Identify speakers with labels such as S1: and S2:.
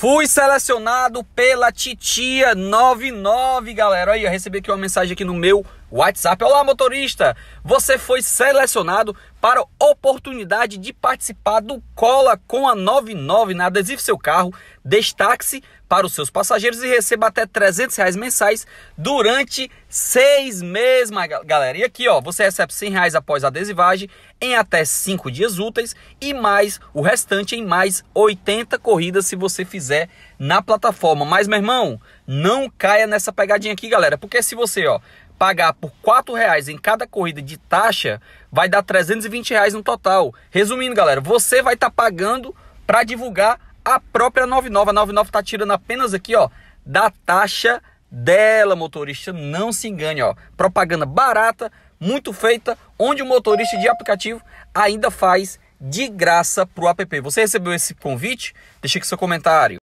S1: Fui selecionado pela Titia 99, galera. Aí, eu recebi aqui uma mensagem aqui no meu WhatsApp. Olá, motorista! Você foi selecionado para a oportunidade de participar do Cola com a 99 na Adesivo Seu Carro. Destaque-se para os seus passageiros e receba até 300 reais mensais durante seis meses, galera. E aqui, ó, você recebe 100 reais após a adesivagem em até cinco dias úteis e mais o restante em mais 80 corridas se você fizer na plataforma. Mas, meu irmão, não caia nessa pegadinha aqui, galera, porque se você, ó, pagar por quatro reais em cada corrida de taxa, vai dar 320 reais no total. Resumindo, galera, você vai estar tá pagando para divulgar a própria 99. A 99 está tirando apenas aqui, ó, da taxa dela, motorista. Não se engane, ó. Propaganda barata, muito feita, onde o motorista de aplicativo ainda faz de graça para o app. Você recebeu esse convite? Deixe aqui seu comentário.